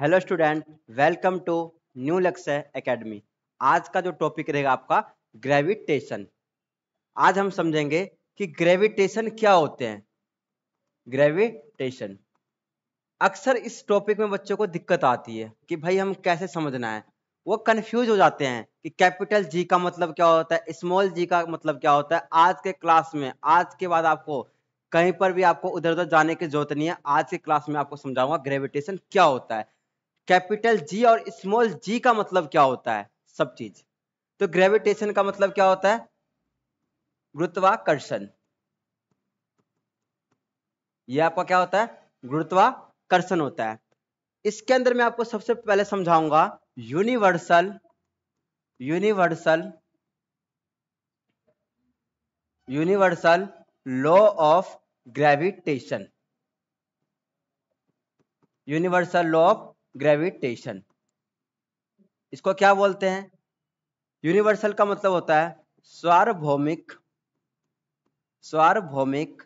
Hello student welcome to new Lakshya academy आज का जो टॉपिक रहेगा आपका ग्रेविटेशन आज हम समझेंगे कि ग्रेविटेशन क्या होते हैं ग्रेविटेशन अक्सर इस टॉपिक में बच्चों को दिक्कत आती है कि भाई हम कैसे समझना है वो कंफ्यूज हो जाते हैं कि कैपिटल जी का मतलब क्या होता है स्मॉल जी का मतलब क्या होता है आज के क्लास में आज के बाद आपको कहीं पर भी आपको उधर उधर जाने की जरूरत नहीं है आज के क्लास में आपको समझाऊंगा ग्रेविटेशन क्या होता है कैपिटल जी और स्मॉल जी का मतलब क्या होता है सब चीज तो ग्रेविटेशन का मतलब क्या होता है गुरुत्वाकर्षण ये आपका क्या होता है गुरुत्वाकर्षण होता है इसके अंदर मैं आपको सबसे पहले समझाऊंगा universal universal universal law of gravitation universal law of gravitation इसको क्या बोलते हैं यूनिवर्सल का मतलब होता है सार्वभौमिक सार्वभौमिक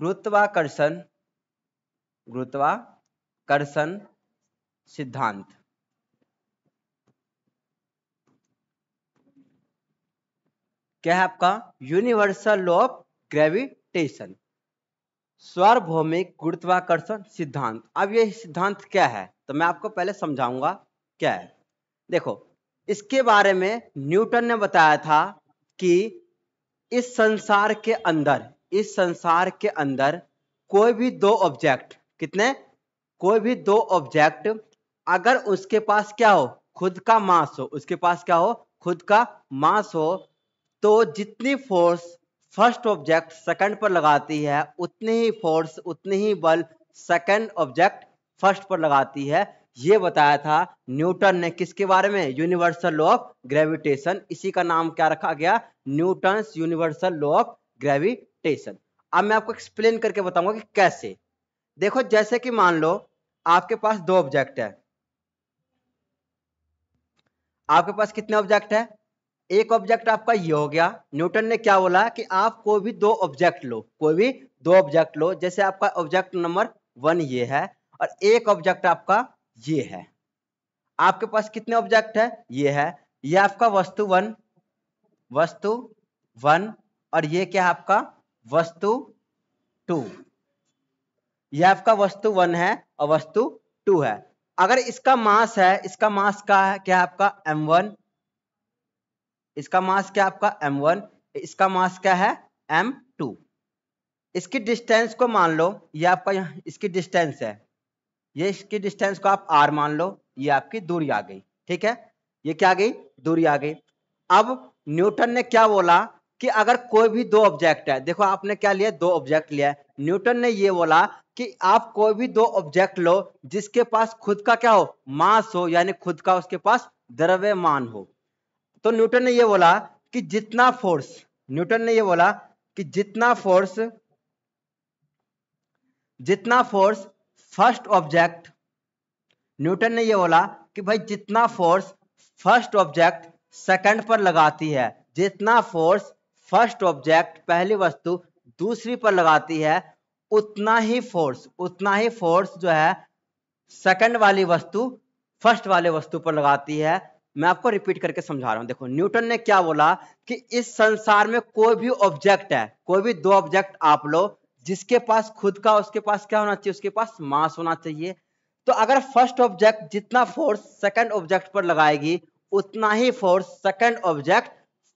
गुरुत्वाकर्षण गुरुत्वाकर्षण सिद्धांत क्या है आपका यूनिवर्सल ऑफ ग्रेविटेशन सार्वभौमिक गुरुत्वाकर्षण सिद्धांत अब ये सिद्धांत क्या है तो मैं आपको पहले समझाऊंगा क्या है देखो इसके बारे में न्यूटन ने बताया था कि इस संसार के अंदर इस संसार के अंदर कोई भी दो ऑब्जेक्ट कितने कोई भी दो ऑब्जेक्ट अगर उसके पास क्या हो खुद का मास हो उसके पास क्या हो खुद का मास हो तो जितनी फोर्स फर्स्ट ऑब्जेक्ट सेकंड पर लगाती है उतने ही फोर्स उतने ही बल सेकंड ऑब्जेक्ट फर्स्ट पर लगाती है ये बताया था न्यूटन ने किसके बारे में यूनिवर्सल लॉ ऑफ ग्रेविटेशन इसी का नाम क्या रखा गया Newton universal law of gravitation अब मैं आपको एक्सप्लेन करके बताऊंगा कि कैसे देखो जैसे कि मान लो आपके पास दो ऑब्जेक्ट है आपके पास कितने ऑब्जेक्ट है एक ऑब्जेक्ट आपका ये हो गया न्यूटन ने क्या बोला कि आप कोई भी दो ऑब्जेक्ट लो कोई भी दो ऑब्जेक्ट लो जैसे आपका ऑब्जेक्ट नंबर वन ये है और एक ऑब्जेक्ट आपका ये है आपके पास कितने ऑब्जेक्ट है ये है ये आपका वस्तु वन वस्तु वन और ये क्या है आपका वस्तु टू ये आपका वस्तु वन है और वस्तु टू है अगर इसका मास है इसका मास का है क्या आपका एम वन इसका मास क्या आपका m1 इसका मास क्या है m2 इसकी डिस्टेंस को मान लो ये आपका इसकी डिस्टेंस है ये इसकी डिस्टेंस को आप r मान लो ये आपकी दूरी आ गई ठीक है ये क्या आ गई दूरी आ गई अब न्यूटन ने क्या बोला कि अगर कोई भी दो ऑब्जेक्ट है देखो आपने क्या लिया दो ऑब्जेक्ट लिया न्यूटन ने ये बोला कि आप कोई भी दो ऑब्जेक्ट लो जिसके पास खुद का क्या हो मास हो यानी खुद का उसके पास द्रव्यमान हो तो न्यूटन ने यह बोला कि जितना फोर्स न्यूटन ने यह बोला कि जितना फोर्स जितना फोर्स फर्स्ट ऑब्जेक्ट न्यूटन ने यह बोला कि भाई जितना फोर्स फर्स्ट ऑब्जेक्ट सेकंड पर लगाती है जितना फोर्स फर्स्ट ऑब्जेक्ट पहली वस्तु दूसरी पर लगाती है उतना ही फोर्स उतना ही फोर्स जो है सेकंड वाली वस्तु फर्स्ट वाले वस्तु पर लगाती है मैं आपको रिपीट करके समझा रहा हूं देखो न्यूटन ने क्या बोला कि इस संसार में कोई भी ऑब्जेक्ट है कोई भी दो ऑब्जेक्ट आप लो जिसके पास खुद का उसके पास क्या होना चाहिए उसके पास मास होना चाहिए तो अगर फर्स्ट ऑब्जेक्ट जितना फोर्स सेकंड ऑब्जेक्ट पर लगाएगी उतना ही force second object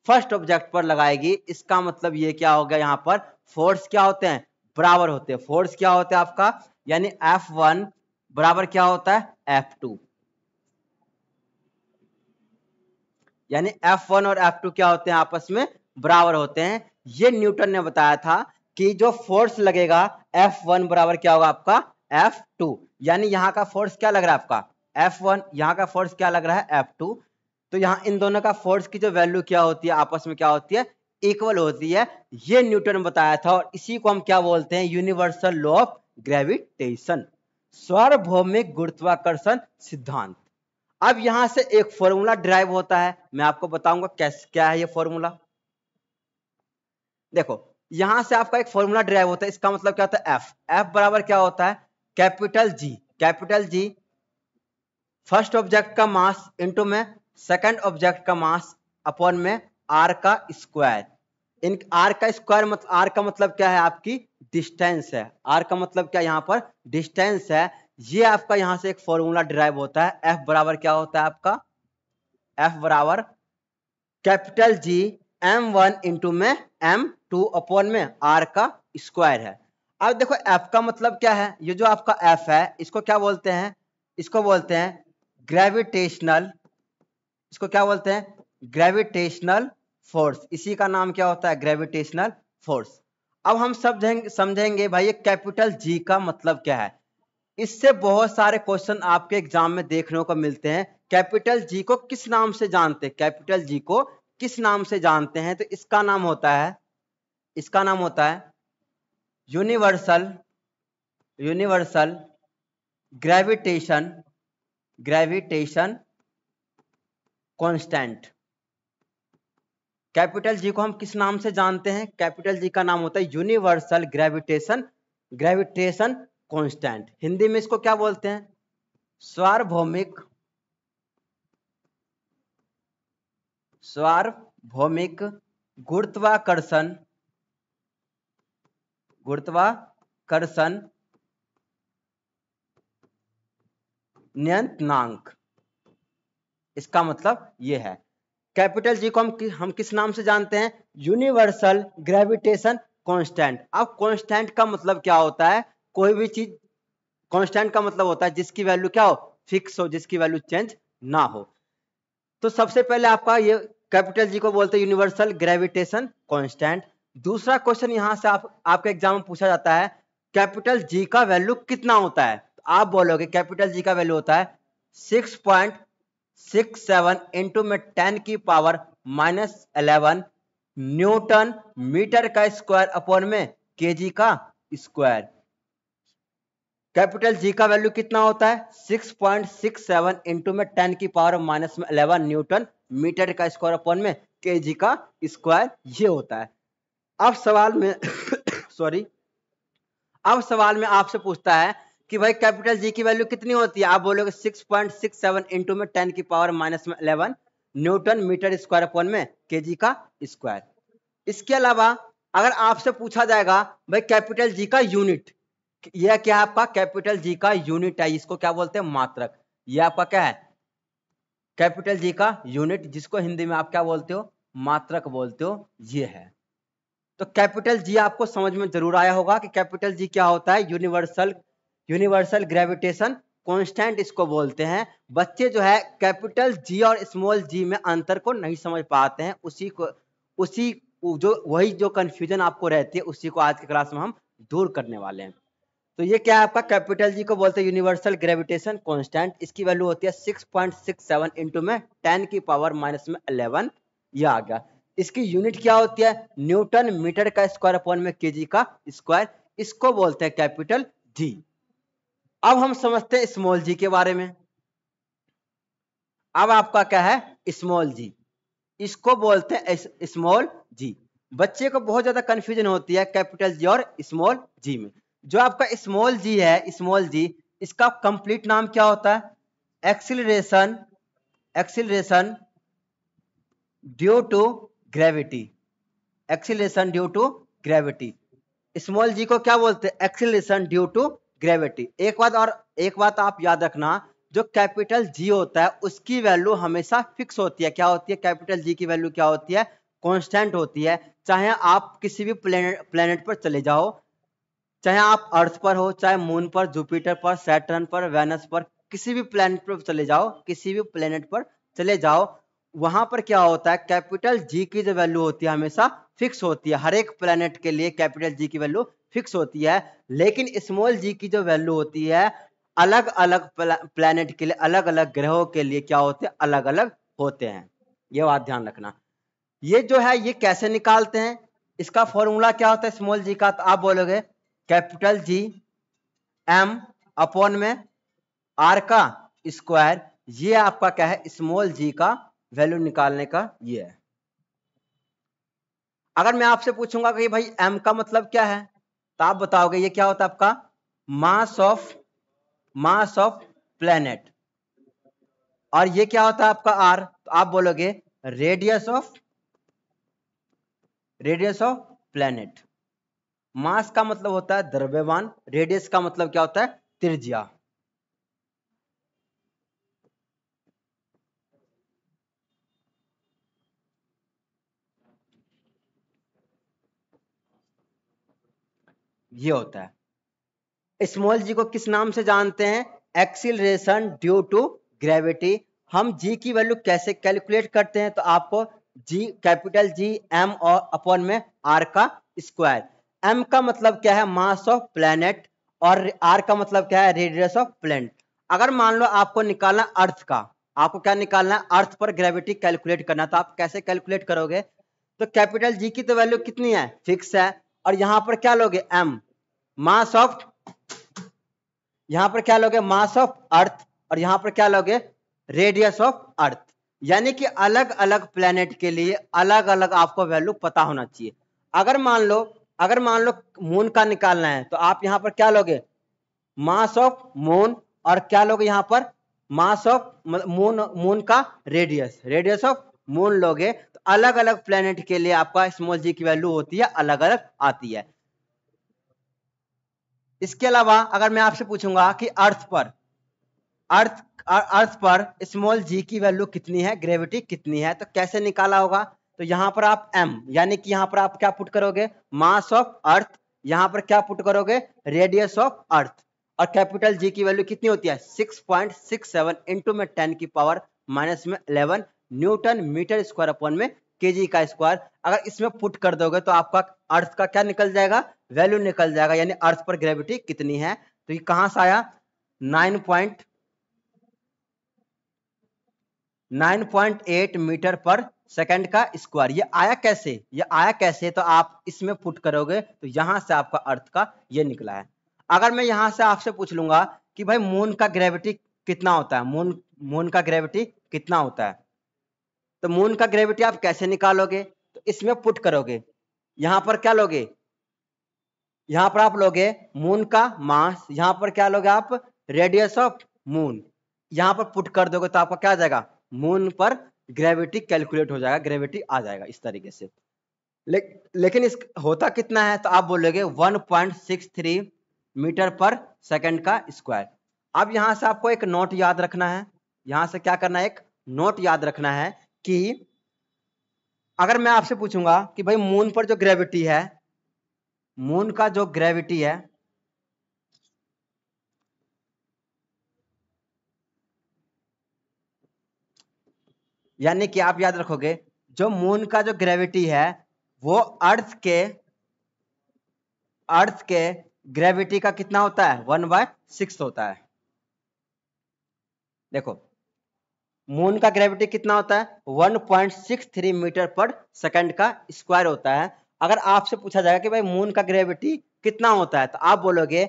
first object पर लगाएगी इसका मतलब ये क्या हो गया यहाँ पर फोर्स क्या होते हैं बराबर होते हैं फोर्स क्या होता है आपका यानी वन बराबर क्या होता है टू यानी वन और टू क्या होते हैं आपस में बराबर होते हैं ये न्यूटन ने बताया था कि जो फोर्स लगेगा एफ वन बराबर क्या होगा आपका एफ टू यानी यहाँ का फोर्स क्या लग रहा है आपका एफ वन यहाँ का फोर्स क्या लग रहा है एफ टू तो यहाँ इन दोनों का फोर्स की जो वैल्यू क्या होती है आपस में क्या होती है इक्वल होती है ये न्यूटन बताया था और इसी को हम क्या बोलते हैं यूनिवर्सल लॉ ऑफ ग्रेविटेशन सार्वभौमिक गुरुत्वाकर्षण सिद्धांत अब यहां से एक फॉर्मूला ड्राइव होता है मैं आपको बताऊंगा कैसे क्या है ये फॉर्मूला देखो यहां से आपका एक फॉर्मूला ड्राइव होता है इसका मतलब क्या होता है एफ एफ बराबर क्या होता है capital G capital G first object का मास इंटू में सेकेंड ऑब्जेक्ट का मास अपॉन में आर का स्क्वायर इन आर का स्क्वायर मतलब आर का मतलब क्या है आपकी डिस्टेंस है आर का मतलब क्या यहाँ पर डिस्टेंस है ये आपका यहां से एक फॉर्मूला ड्राइव होता है एफ बराबर क्या होता है आपका एफ बराबर capital G M one into में एम टू अपॉन में आर का स्क्वायर है अब देखो एफ का मतलब क्या है ये जो आपका एफ है इसको क्या बोलते हैं इसको बोलते हैं ग्रेविटेशनल इसको क्या बोलते हैं ग्रेविटेशनल फोर्स इसी का नाम क्या होता है ग्रेविटेशनल फोर्स अब हम समझेंगे समझेंगे भाई ये कैपिटल जी का मतलब क्या है इससे बहुत सारे क्वेश्चन आपके एग्जाम में देखने को मिलते हैं कैपिटल जी को किस नाम से जानते हैं कैपिटल जी को किस नाम से जानते हैं तो इसका नाम होता है इसका नाम होता है universal universal gravitation gravitation constant capital G को हम किस नाम से जानते हैं कैपिटल जी का नाम होता है universal gravitation gravitation constant Hindi में इसको क्या बोलते हैं सार्वभौमिक सार्वभौमिक गुरुत्वाकर्षण गुरुत्वाकर्षण नियंत्रणांक इसका मतलब यह है कैपिटल जी को हम कि, हम किस नाम से जानते हैं यूनिवर्सल ग्रेविटेशन कांस्टेंट अब कांस्टेंट का मतलब क्या होता है कोई भी चीज कांस्टेंट का मतलब होता है जिसकी वैल्यू क्या हो फिक्स हो जिसकी वैल्यू चेंज ना हो तो सबसे पहले आपका ये कैपिटल जी को बोलते हैं यूनिवर्सल ग्रेविटेशन कांस्टेंट दूसरा क्वेश्चन यहां से आप आपके एग्जाम में पूछा जाता है कैपिटल जी का वैल्यू कितना होता है तो आप बोलोगे कैपिटल जी का वैल्यू होता है six point six seven into में टेन की power minus eleven Newton metre का स्क्वायर अपॉन में केजी का स्क्वायर कैपिटल जी का वैल्यू कितना होता है 6.67 पॉइंट सिक्स सेवन इंटू में टेन की पावर माइनस में अलेवन न्यूटन मीटर का स्क्वायर अपॉन में के जी का स्क्वायर ये होता है अब सवाल में सॉरी अब सवाल में आपसे पूछता है कि भाई कैपिटल जी की वैल्यू कितनी होती है आप बोलोगे 6.67 पॉइंट सिक्स सेवन इंटू में टेन की पावर माइनस में eleven Newton metre square upon में के जी का स्क्वायर इसके अलावा अगर आपसे पूछा जाएगा भाई कैपिटल जी का यूनिट यह क्या है आपका कैपिटल जी का यूनिट है इसको क्या बोलते हैं मात्रक यह आपका क्या है कैपिटल जी का यूनिट जिसको हिंदी में आप क्या बोलते हो मात्रक बोलते हो ये है तो कैपिटल जी आपको समझ में जरूर आया होगा कि कैपिटल जी क्या होता है यूनिवर्सल यूनिवर्सल ग्रेविटेशन कांस्टेंट इसको बोलते हैं बच्चे जो है कैपिटल जी और स्मॉल जी में अंतर को नहीं समझ पाते हैं उसी को उसी जो वही जो कन्फ्यूजन आपको रहती है उसी को आज की क्लास में हम दूर करने वाले हैं तो ये क्या है आपका कैपिटल जी को बोलते हैं यूनिवर्सल ग्रेविटेशन कांस्टेंट इसकी वैल्यू होती है 6.67 इंटू में टेन की पावर माइनस में अलेवन ये आ गया इसकी यूनिट क्या होती है न्यूटन मीटर का स्क्वायर अपॉन में केजी का स्क्वायर इसको बोलते हैं कैपिटल जी अब हम समझते हैं स्मॉल जी के बारे में अब आपका क्या है स्मॉल जी इसको बोलते हैं स्मॉल जी बच्चे को बहुत ज्यादा कंफ्यूजन होती है कैपिटल जी और स्मॉल जी में जो आपका स्मॉल जी है स्मॉल जी इसका कंप्लीट नाम क्या होता है acceleration acceleration due to gravity acceleration due to gravity small G को क्या बोलते हैं एक्सिलेशन ड्यू टू ग्रेविटी एक बात और एक बात आप याद रखना जो कैपिटल जी होता है उसकी वैल्यू हमेशा फिक्स होती है क्या होती है कैपिटल जी की वैल्यू क्या होती है कांस्टेंट होती है चाहे आप किसी भी प्लेनेट प्लेनेट पर चले जाओ चाहे आप अर्थ पर हो चाहे मून पर जुपिटर पर सैटर्न पर वेनस पर किसी भी प्लेनेट पर चले जाओ किसी भी प्लेनेट पर चले जाओ वहां पर क्या होता है कैपिटल जी की जो वैल्यू होती है हमेशा फिक्स होती है हर एक प्लेनेट के लिए कैपिटल जी की वैल्यू फिक्स होती है लेकिन स्मॉल जी की जो वैल्यू होती है अलग अलग प्लेनेट के लिए अलग अलग ग्रहों के लिए क्या होते हैं अलग अलग होते हैं ये बात ध्यान रखना ये जो है ये कैसे निकालते हैं इसका फॉर्मूला क्या होता है स्मॉल जी का तो आप बोलोगे कैपिटल जी एम अपॉन में आर का स्क्वायर ये आपका क्या है स्मॉल जी का वैल्यू निकालने का ये है अगर मैं आपसे पूछूंगा कि भाई एम का मतलब क्या है तो आप बताओगे ये क्या होता है आपका mass of mass of planet और ये क्या होता है आपका आर तो आप बोलोगे radius of radius of planet mass का मतलब होता है द्रव्यमान रेडियस का मतलब क्या होता है त्रिज्या ये होता है स्मॉल जी को किस नाम से जानते हैं एक्सिलरेशन ड्यू टू ग्रेविटी हम जी की वैल्यू कैसे कैलकुलेट करते हैं तो आपको जी कैपिटल जी एम और अपॉन में आर का स्क्वायर एम का मतलब क्या है मास ऑफ प्लेनेट और आर का मतलब क्या है रेडियस ऑफ प्लेनेट अगर मान लो आपको निकालना अर्थ का आपको क्या निकालना है अर्थ पर ग्रेविटी कैलकुलेट करना तो आप कैसे कैलकुलेट करोगे तो कैपिटल जी की तो वैल्यू कितनी है फिक्स है और यहां पर क्या लोगे एम मास ऑफ यहां पर क्या लोगे मास ऑफ अर्थ और यहां पर क्या लोगे रेडियस ऑफ अर्थ यानी कि अलग अलग प्लेनेट के लिए अलग अलग आपको वैल्यू पता होना चाहिए अगर मान लो अगर मान लो मून का निकालना है तो आप यहां पर क्या लोगे मास ऑफ मून और क्या लोगे यहां पर मास ऑफ मून मून का रेडियस रेडियस ऑफ मून लोगे तो अलग अलग प्लेनेट के लिए आपका स्मॉल जी की वैल्यू होती है अलग अलग आती है इसके अलावा अगर मैं आपसे पूछूंगा कि अर्थ पर अर्थ अर्थ पर स्मॉल जी की वैल्यू कितनी है ग्रेविटी कितनी है तो कैसे निकाला होगा तो यहां पर आप एम यानी कि यहां पर आप क्या पुट करोगे मास ऑफ अर्थ यहां पर क्या पुट करोगे रेडियस ऑफ अर्थ और कैपिटल जी की वैल्यू कितनी होती है six point six seven into में टेन की पावर माइनस में eleven Newton metre square upon में के का स्क्वायर अगर इसमें पुट कर दोगे तो आपका अर्थ का क्या निकल जाएगा वैल्यू निकल जाएगा यानी अर्थ पर ग्रेविटी कितनी है तो ये कहां से आया nine point nine point eight metre पर सेकंड का स्क्वायर ये आया कैसे ये आया कैसे तो आप इसमें फुट करोगे तो यहां से आपका अर्थ का ये निकला है अगर मैं यहां से आपसे पूछ लूंगा कि भाई मून का ग्रेविटी कितना होता है मून मून का ग्रेविटी कितना होता है तो मून का ग्रेविटी आप कैसे निकालोगे तो इसमें पुट करोगे यहां पर क्या लोगे यहां पर आप लोगे मून का मास यहां पर क्या लोगे आप रेडियस ऑफ मून यहां पर पुट कर दोगे तो आपका क्या आ जाएगा मून पर ग्रेविटी कैलकुलेट हो जाएगा ग्रेविटी आ जाएगा इस तरीके से ले, लेकिन इस होता कितना है तो आप बोलोगे 1.63 मीटर पर सेकंड का स्क्वायर अब यहां से आपको एक नोट याद रखना है यहां से क्या करना है एक नोट याद रखना है कि अगर मैं आपसे पूछूंगा कि भाई मून पर जो ग्रेविटी है मून का जो ग्रेविटी है यानी कि आप याद रखोगे जो मून का जो ग्रेविटी है वो अर्थ के अर्थ के ग्रेविटी का कितना होता है वन बाय सिक्स होता है देखो मून का ग्रेविटी कितना होता है one point six three metre पर सेकंड का स्क्वायर होता है अगर आपसे पूछा जाएगा कि भाई मून का ग्रेविटी कितना होता है तो आप बोलोगे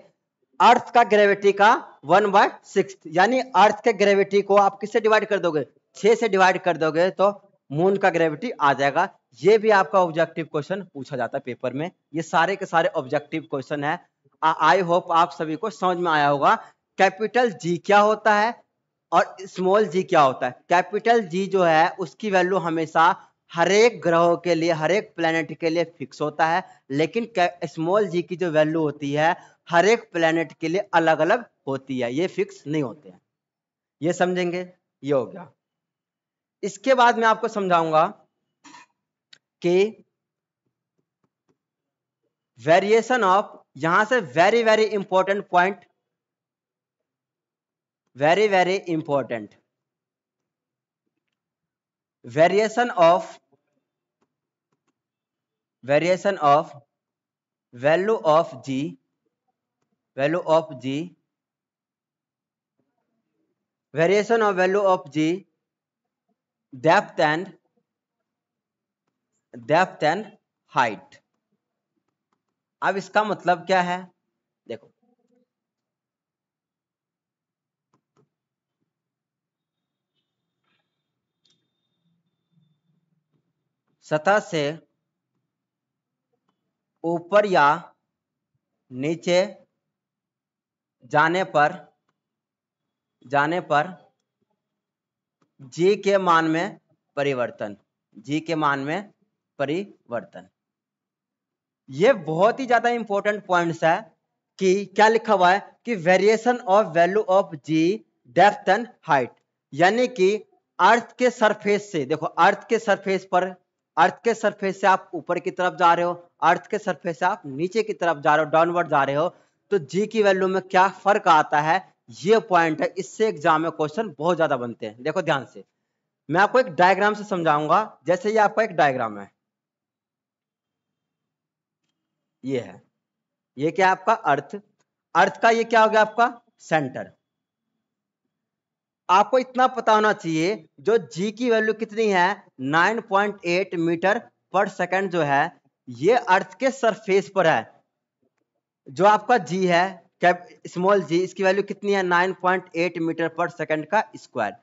अर्थ का ग्रेविटी का वन बाय सिक्स यानी अर्थ के ग्रेविटी को आप किससे डिवाइड कर दोगे छह से डिवाइड कर दोगे तो मून का ग्रेविटी आ जाएगा ये भी आपका ऑब्जेक्टिव क्वेश्चन पूछा जाता है पेपर में ये सारे के सारे ऑब्जेक्टिव क्वेश्चन है आई होप आप सभी को समझ में आया होगा कैपिटल जी क्या होता है और स्मॉल जी क्या होता है कैपिटल जी जो है उसकी वैल्यू हमेशा हर एक ग्रह के लिए हर एक प्लेनेट के लिए फिक्स होता है लेकिन स्मॉल जी की जो वैल्यू होती है हर एक प्लेनेट के लिए अलग अलग होती है ये फिक्स नहीं होते हैं ये समझेंगे ये हो गया इसके बाद मैं आपको समझाऊंगा कि वेरिएशन ऑफ यहां से very very important point very very important variation of variation of value of G value of G variation of value of G depth and depth and height अब इसका मतलब क्या है देखो सतह से ऊपर या नीचे जाने पर जाने पर जी के मान में परिवर्तन जी के मान में परिवर्तन ये बहुत ही ज्यादा इंपॉर्टेंट पॉइंट्स है कि क्या लिखा हुआ है कि variation of value of G depth and height यानी कि अर्थ के सरफेस से देखो अर्थ के सरफेस पर अर्थ के सरफेस से आप ऊपर की तरफ जा रहे हो अर्थ के सरफेस से आप नीचे की तरफ जा रहे हो डाउनवर्ड जा रहे हो तो जी की वैल्यू में क्या फर्क आता है ये पॉइंट है इससे एग्जाम में क्वेश्चन बहुत ज्यादा बनते हैं देखो ध्यान से मैं आपको एक डायग्राम से समझाऊंगा जैसे ये आपका एक डायग्राम है ये है ये क्या आपका अर्थ अर्थ का ये क्या हो गया आपका सेंटर आपको इतना पता होना चाहिए जो जी की वैल्यू कितनी है 9.8 मीटर पर सेकंड जो है ये अर्थ के सरफेस पर है जो आपका जी है कैप स्मॉल जी इसकी वैल्यू कितनी है 9.8 मीटर पर सेकंड का स्क्वायर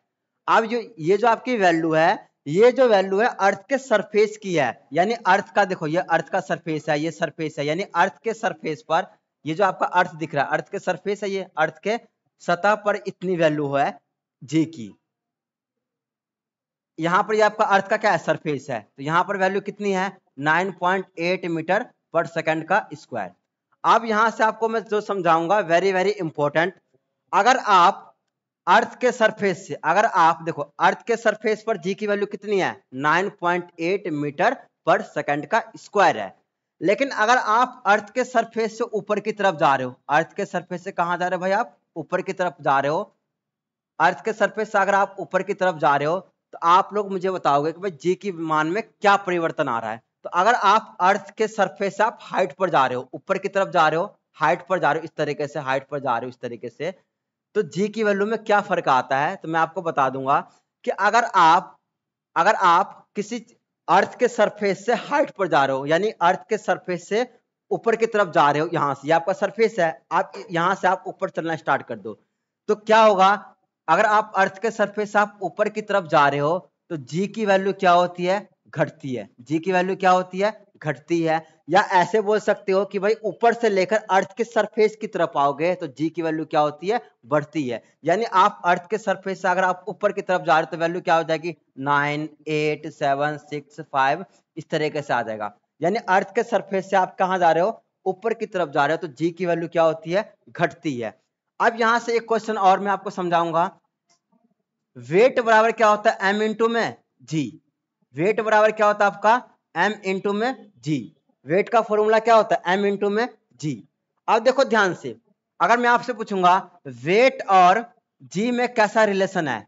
अब जो ये जो आपकी वैल्यू है ये जो वैल्यू है अर्थ के सरफेस की है यानी अर्थ का देखो ये अर्थ का सरफेस है ये सरफेस है यानी अर्थ के सरफेस पर ये जो आपका अर्थ दिख रहा है अर्थ के सरफेस है ये अर्थ के सतह पर इतनी वैल्यू है जे की यहां पर ये आपका अर्थ का क्या है सरफेस है तो यहां पर वैल्यू कितनी है 9.8 मीटर पर सेकंड का स्क्वायर अब यहां से आपको मैं जो समझाऊंगा वेरी वेरी इंपॉर्टेंट अगर आप अर्थ के सरफेस से अगर आप देखो अर्थ के सरफेस पर जी की वैल्यू कितनी है 9.8 मीटर पर सेकंड का स्क्वायर है लेकिन अगर आप अर्थ के सरफेस से ऊपर की तरफ जा रहे हो अर्थ के सरफेस से कहा जा रहे हो भाई आप ऊपर की तरफ जा रहे हो अर्थ के सरफेस से अगर आप ऊपर की तरफ जा रहे हो तो आप लोग मुझे बताओगे कि भाई जी की मान में क्या परिवर्तन आ रहा है तो अगर आप अर्थ के सरफेस से आप हाइट पर जा रहे हो ऊपर की तरफ जा रहे हो हाइट पर जा रहे हो इस तरीके से हाइट पर जा रहे हो इस तरीके से तो जी की वैल्यू में क्या फर्क आता है तो मैं आपको बता दूंगा कि अगर आप अगर आप किसी अर्थ के सरफेस से हाइट पर जा रहे हो यानी अर्थ के सरफेस से ऊपर की तरफ जा रहे हो यहाँ से ये आपका सरफेस है आप यहाँ से आप ऊपर चलना स्टार्ट कर दो तो क्या होगा अगर आप अर्थ के सरफेस से आप ऊपर की तरफ जा रहे हो तो जी की वैल्यू क्या होती है घटती है जी की वैल्यू क्या होती है घटती है या ऐसे बोल सकते हो कि भाई ऊपर से लेकर अर्थ के सरफेस की तरफ आओगे तो जी की वैल्यू क्या होती है बढ़ती है यानी आप अर्थ के सरफेस से अगर आप ऊपर की तरफ जा रहे हो तो वैल्यू क्या हो जाएगी nine eight seven six five इस तरीके से आ जाएगा यानी अर्थ के सरफेस से आप कहाँ जा रहे हो ऊपर की तरफ जा रहे हो तो जी की वैल्यू क्या होती है घटती है अब यहां से एक क्वेश्चन और मैं आपको समझाऊंगा वेट बराबर क्या होता है एम इंटू में जी वेट बराबर क्या होता है आपका एम इंटू में जी वेट का फॉर्मूला क्या होता है एम इंटू में जी अब देखो ध्यान से अगर मैं आपसे पूछूंगा वेट और जी में कैसा रिलेशन है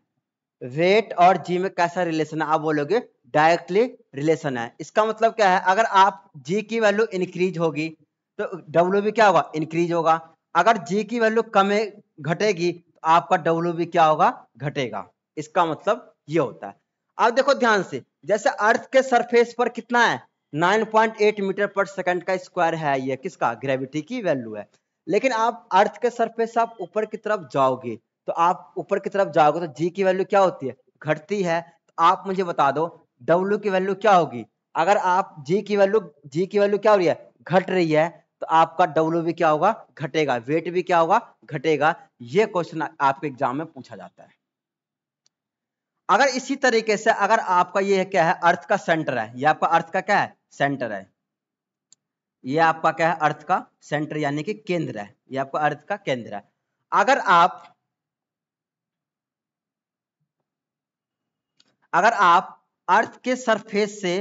वेट और जी में कैसा रिलेशन है आप बोलोगे डायरेक्टली रिलेशन है इसका मतलब क्या है अगर आप जी की वैल्यू इंक्रीज होगी तो डब्ल्यू भी क्या होगा इंक्रीज होगा अगर जी की वैल्यू कमे घटेगी तो आपका डब्ल्यू भी क्या होगा घटेगा इसका मतलब ये होता है अब देखो ध्यान से जैसे अर्थ के सरफेस पर कितना है 9.8 मीटर पर सेकंड का स्क्वायर है ये किसका ग्रेविटी की वैल्यू है लेकिन आप अर्थ के सरफेस आप ऊपर की तरफ जाओगे तो आप ऊपर की तरफ जाओगे तो जी की वैल्यू क्या होती है घटती है तो आप मुझे बता दो डब्ल्यू की वैल्यू क्या होगी अगर आप जी की वैल्यू जी की वैल्यू क्या हो रही है घट रही है तो आपका डब्ल्यू भी क्या होगा घटेगा वेट भी क्या होगा घटेगा ये क्वेश्चन आपके एग्जाम में पूछा जाता है अगर इसी तरीके से अगर आपका ये क्या है अर्थ का सेंटर है ये आपका अर्थ का क्या है सेंटर है ये आपका क्या है अर्थ का सेंटर यानी कि केंद्र है ये आपका अर्थ का केंद्र है अगर आप अगर आप अर्थ के सरफेस से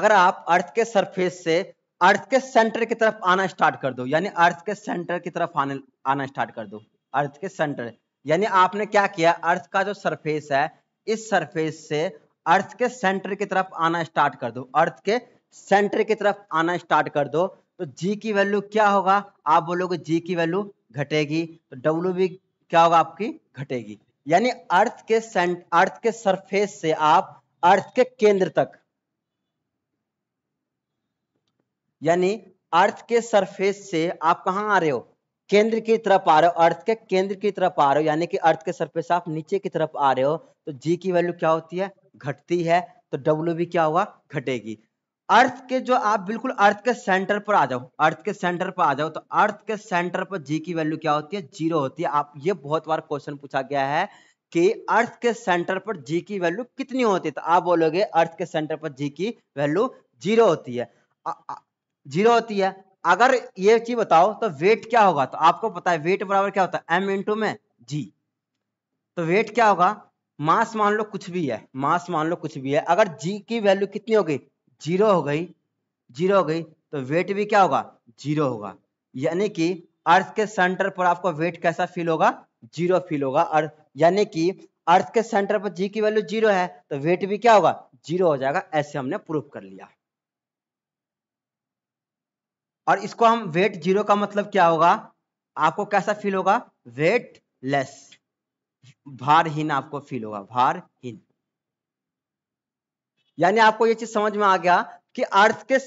अगर आप अर्थ के सरफेस से अर्थ के सेंटर की तरफ आना स्टार्ट कर दो यानी अर्थ के सेंटर की तरफ आने आना स्टार्ट कर दो अर्थ के सेंटर यानी आपने क्या किया अर्थ का जो सरफेस है इस सरफेस से अर्थ के सेंटर की तरफ आना स्टार्ट कर दो अर्थ के सेंटर की तरफ आना स्टार्ट कर दो तो जी की वैल्यू क्या होगा आप बोलोगे जी की वैल्यू घटेगी तो डब्ल्यू भी क्या होगा आपकी घटेगी यानी अर्थ के सेंट अर्थ के सरफेस से आप अर्थ के केंद्र तक यानी अर्थ के सरफेस से आप कहा आ रहे हो केंद्र की तरफ आ रहे हो अर्थ के केंद्र की तरफ आ रहे हो यानी कि अर्थ के सरफेस आप नीचे की तरफ आ रहे हो तो जी की वैल्यू क्या होती है घटती है तो डब्ल्यू भी क्या हुआ घटेगी अर्थ के जो आप बिल्कुल अर्थ के सेंटर पर आ जाओ अर्थ के सेंटर पर आ जाओ तो अर्थ के सेंटर पर जी की वैल्यू क्या होती है जीरो होती है आप ये बहुत बार क्वेश्चन पूछा गया है कि अर्थ के सेंटर पर जी की वैल्यू कितनी होती है तो आप बोलोगे अर्थ के सेंटर पर जी की वैल्यू जीरो होती है जीरो होती है अगर ये चीज बताओ तो वेट क्या होगा तो आपको पता है वेट बराबर क्या होता है एम इंटू में जी तो वेट क्या होगा मास मान लो कुछ भी है मास मान लो कुछ भी है अगर जी की वैल्यू कितनी हो गई जीरो हो गई जीरो हो गई तो वेट भी क्या होगा जीरो होगा यानी कि अर्थ के सेंटर पर आपको वेट कैसा फील होगा जीरो फील होगा और यानी कि अर्थ के सेंटर पर जी की वैल्यू जीरो है तो वेट भी क्या होगा जीरो हो जाएगा ऐसे हमने प्रूफ कर लिया और इसको हम वेट जीरो का मतलब क्या होगा आपको कैसा फील होगा वेट लेस भारहीन आपको फील होगा भारहीन यानी आपको ये चीज समझ में आ गया कि अर्थ के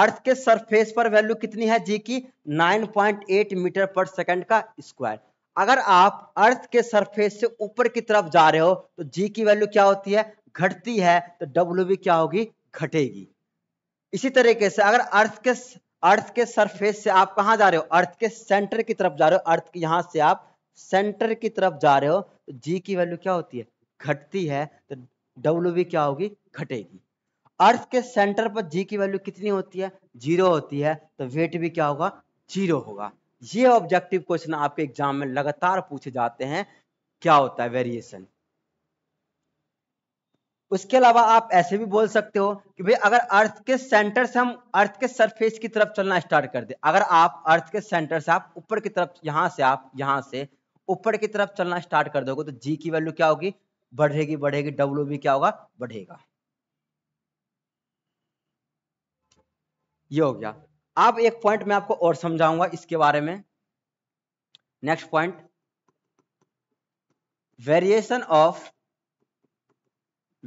अर्थ के सरफेस पर वैल्यू कितनी है जी की 9.8 मीटर पर सेकंड का स्क्वायर अगर आप अर्थ के सरफेस से ऊपर की तरफ जा रहे हो तो जी की वैल्यू क्या होती है घटती है तो डब्ल्यू भी क्या होगी घटेगी इसी तरीके से अगर अर्थ के अर्थ के सरफेस से आप कहाँ जा रहे हो अर्थ के सेंटर की तरफ जा रहे हो अर्थ के से आप सेंटर की तरफ जा रहे हो तो जी की वैल्यू क्या होती है घटती है तो डब्ल्यू भी क्या होगी घटेगी अर्थ के सेंटर पर जी की वैल्यू कितनी होती है जीरो होती है तो वेट भी क्या होगा जीरो होगा ये ऑब्जेक्टिव क्वेश्चन आपके एग्जाम में लगातार पूछे जाते हैं क्या होता है वेरिएशन उसके अलावा आप ऐसे भी बोल सकते हो कि भाई अगर अर्थ के सेंटर से हम अर्थ के सरफेस की तरफ चलना स्टार्ट कर दे अगर आप अर्थ के सेंटर से आप ऊपर की तरफ यहां से आप यहां से ऊपर की तरफ चलना स्टार्ट कर दोगे तो जी की वैल्यू क्या होगी बढ़ेगी बढ़ेगी डब्ल्यू भी क्या होगा बढ़ेगा ये हो गया अब एक पॉइंट मैं आपको और समझाऊंगा इसके बारे में next point variation of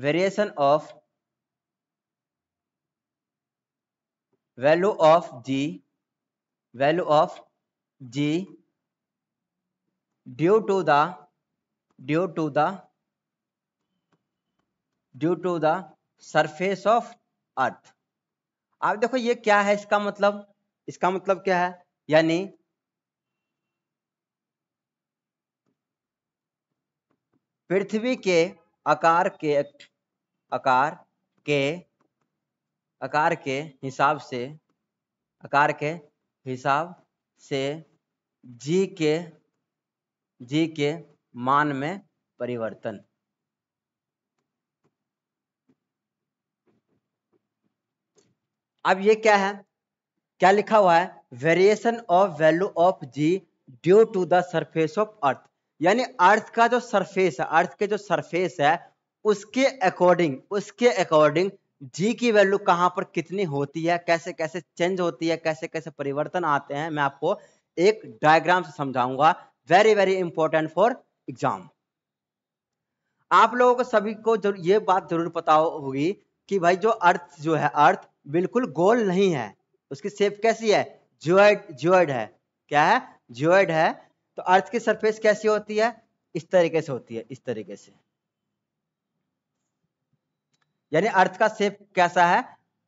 variation of value of g value of g due to the due to the due to the surface of earth आप देखो ये क्या है इसका मतलब इसका मतलब क्या है यानी पृथ्वी के आकार के आकार के आकार के हिसाब से आकार के हिसाब से जी के जी के मान में परिवर्तन अब ये क्या है क्या लिखा हुआ है variation of value of G due to the surface of earth यानी अर्थ का जो सरफेस है अर्थ के जो सरफेस है उसके अकॉर्डिंग उसके अकॉर्डिंग जी की वैल्यू कहां पर कितनी होती है कैसे कैसे चेंज होती है कैसे कैसे परिवर्तन आते हैं मैं आपको एक डायग्राम से समझाऊंगा very very important for exam आप लोगों को सभी को ये बात जरूर पता होगी कि भाई जो अर्थ जो है अर्थ बिल्कुल गोल नहीं है उसकी सेप कैसी है जोएड जोएड है क्या है जोएड है तो अर्थ की सरफेस कैसी होती है इस तरीके से होती है इस तरीके से यानी अर्थ का शेप कैसा है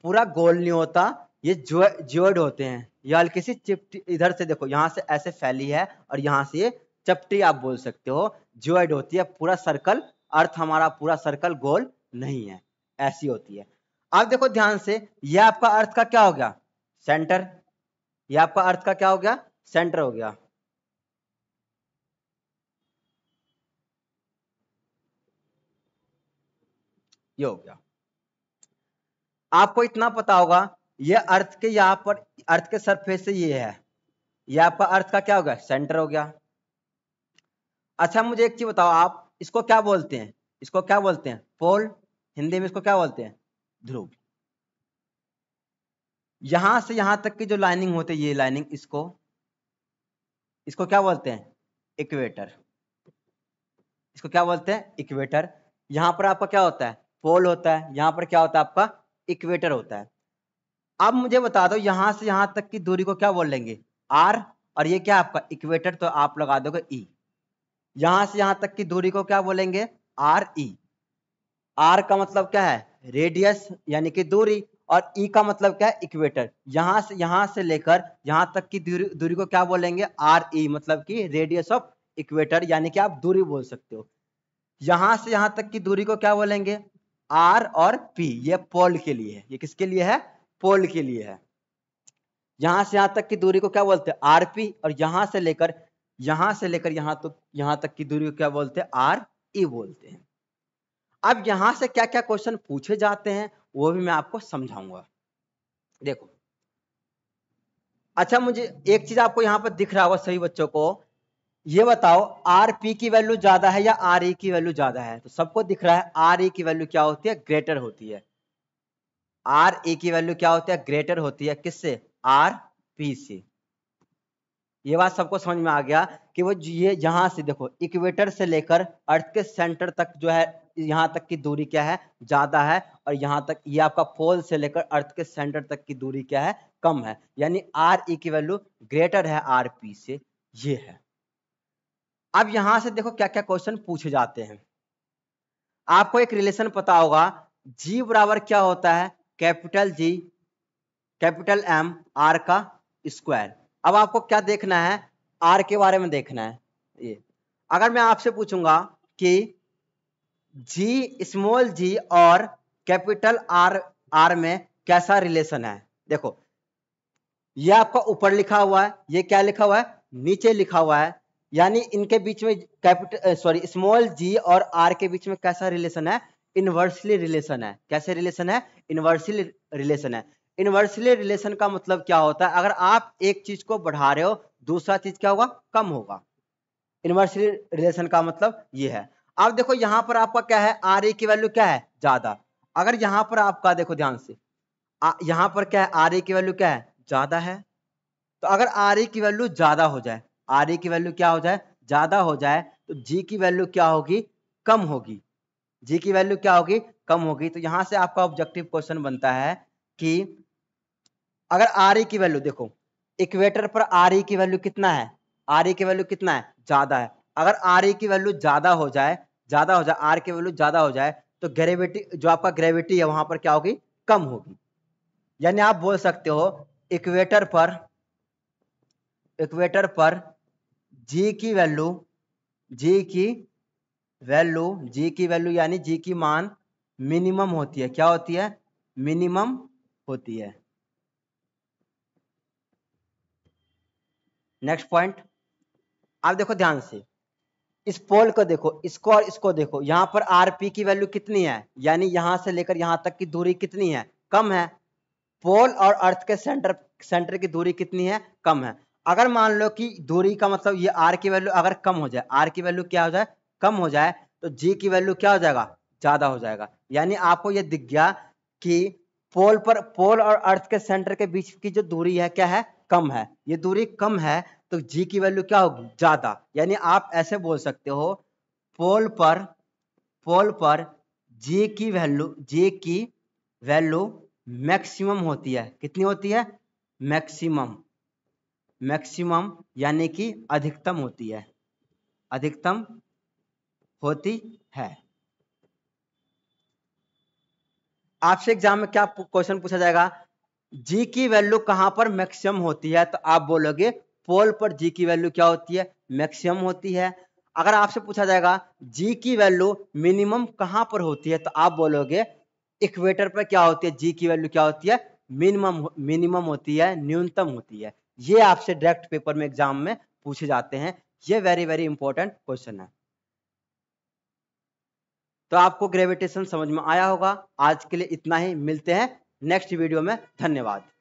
पूरा गोल नहीं होता ये ज्योड होते हैं ये हल्की सी चिपटी इधर से देखो यहां से ऐसे फैली है और यहाँ से ये चपटी आप बोल सकते हो ज्योइड होती है पूरा सर्कल अर्थ हमारा पूरा सर्कल गोल नहीं है ऐसी होती है आप देखो ध्यान से यह आपका अर्थ का क्या हो गया सेंटर यह आपका अर्थ का क्या हो गया सेंटर हो गया ये हो गया आपको इतना पता होगा ये अर्थ के यहाँ पर अर्थ के सरफेस से ये है ये आपका अर्थ का क्या हो गया सेंटर हो गया अच्छा मुझे एक चीज बताओ आप इसको क्या बोलते हैं इसको क्या बोलते हैं पोल हिंदी में इसको क्या बोलते हैं ध्रुव यहां से यहां तक की जो लाइनिंग होती है ये लाइनिंग इसको इसको क्या बोलते हैं इक्वेटर इसको क्या बोलते हैं इक्वेटर यहां पर आपका क्या होता है पोल होता है यहां पर क्या होता है आपका इक्वेटर होता है अब मुझे बता दो यहां से यहां तक की दूरी को क्या बोल लेंगे आर और ये क्या आपका इक्वेटर तो आप लगा दोगे ई e। यहां से यहां तक की दूरी को क्या बोलेंगे आर ई आर का मतलब क्या है रेडियस यानी कि दूरी और ई e का मतलब क्या है इक्वेटर यहाँ से यहां से लेकर यहां तक की दूरी दूरी को क्या बोलेंगे आर ई e, मतलब कि रेडियस ऑफ इक्वेटर यानी कि आप दूरी बोल सकते हो यहां से यहां तक की दूरी को क्या बोलेंगे आर और पी ये पोल के लिए है ये किसके लिए है पोल के लिए है यहां से यहां तक की दूरी को क्या बोलते हैं आर पी और यहां से लेकर यहां से लेकर यहां तो यहां तक की दूरी को क्या बोलते हैं आर ई e बोलते हैं अब यहां से क्या क्या क्वेश्चन पूछे जाते हैं वो भी मैं आपको समझाऊंगा देखो अच्छा मुझे एक चीज आपको यहां पर दिख रहा होगा सभी बच्चों को ये बताओ आर पी की वैल्यू ज्यादा है या आर ई e की वैल्यू ज्यादा है तो सबको दिख रहा है आर ई e की वैल्यू क्या होती है ग्रेटर होती है आर ई e की वैल्यू क्या होती है ग्रेटर होती है किससे आर पी से ये बात सबको समझ में आ गया कि वो ये यहां से देखो इक्वेटर से लेकर अर्थ के सेंटर तक जो है यहाँ तक की दूरी क्या है ज्यादा है और यहाँ तक ये आपका पोल से लेकर अर्थ के सेंटर तक की दूरी क्या है कम है यानी आर ई की वैल्यू ग्रेटर है आर पी से ये है अब यहां से देखो क्या क्या क्वेश्चन पूछे जाते हैं आपको एक रिलेशन पता होगा जी बराबर क्या होता है capital G capital M R का स्क्वायर अब आपको क्या देखना है आर के बारे में देखना है ये अगर मैं आपसे पूछूंगा कि जी स्मॉल जी और कैपिटल आर आर में कैसा रिलेशन है देखो ये आपका ऊपर लिखा हुआ है ये क्या लिखा हुआ है नीचे लिखा हुआ है यानी इनके बीच में कैपिटल सॉरी स्मॉल जी और आर के बीच में कैसा रिलेशन है इनवर्सली रिलेशन है कैसे रिलेशन है इनवर्सली रिलेशन है इनवर्सली रिलेशन का मतलब क्या होता है अगर आप एक चीज को बढ़ा रहे हो दूसरा चीज क्या होगा कम होगा इनवर्सली रिलेशन का मतलब ये है अब देखो यहाँ पर आपका क्या है आर ए e की वैल्यू क्या है ज्यादा अगर यहाँ पर आपका देखो ध्यान से यहाँ पर क्या है आर ए e की वैल्यू क्या है ज्यादा है तो अगर आर ए e की वैल्यू ज्यादा हो जाए आर की वैल्यू क्या हो जाए ज़्यादा हो जाए तो जी की वैल्यू क्या होगी कम होगी जी की वैल्यू क्या होगी कम होगी तो यहां से आपका ऑब्जेक्टिव क्वेश्चन बनता है कि अगर आर की वैल्यू देखो इक्वेटर पर आर की वैल्यू कितना है आर की वैल्यू कितना है ज़्यादा है अगर आर की वैल्यू ज़्यादा हो जाए ज़्यादा हो जाए आर की वैल्यू ज़्यादा हो जाए तो ग्रेविटी जो आपका ग्रेविटी है वहां पर क्या होगी कम होगी यानी आप बोल सकते हो इक्वेटर पर इक्वेटर पर जे की वैल्यू जे की वैल्यू जे की वैल्यू यानी जे की मान मिनिमम होती है क्या होती है मिनिमम होती है नेक्स्ट पॉइंट आप देखो ध्यान से इस पोल को देखो इसको और इसको देखो यहां पर आरपी की वैल्यू कितनी है यानी यहां से लेकर यहां तक की दूरी कितनी है कम है पोल और अर्थ के सेंटर सेंटर की दूरी कितनी है कम है अगर मान लो कि दूरी का मतलब ये आर की वैल्यू अगर कम हो जाए आर की वैल्यू क्या हो जाए कम हो जाए तो जी की वैल्यू क्या हो जाएगा ज्यादा हो जाएगा यानी आपको यह दिख गया कि पोल पर पोल और अर्थ के सेंटर के बीच की जो दूरी है क्या है कम है ये दूरी कम है तो जी की वैल्यू क्या होगी ज्यादा यानी आप ऐसे बोल सकते हो पोल पर पोल पर जे की वैल्यू जे की वैल्यू मैक्सिमम होती है कितनी होती है मैक्सिमम मैक्सिमम यानी कि अधिकतम होती है अधिकतम होती है आपसे एग्जाम में क्या क्वेश्चन पूछा जाएगा जी की वैल्यू कहां पर मैक्सिमम होती है तो आप बोलोगे पोल पर जी की वैल्यू क्या होती है मैक्सिमम होती है अगर आपसे पूछा जाएगा जी की वैल्यू मिनिमम कहां पर होती है तो आप बोलोगे इक्वेटर पर क्या होती है जी की वैल्यू क्या होती है मिनिमम मिनिमम होती है न्यूनतम होती है ये आपसे डायरेक्ट पेपर में एग्जाम में पूछे जाते हैं ये वेरी वेरी इंपॉर्टेंट क्वेश्चन है तो आपको ग्रेविटेशन समझ में आया होगा आज के लिए इतना ही मिलते हैं नेक्स्ट वीडियो में धन्यवाद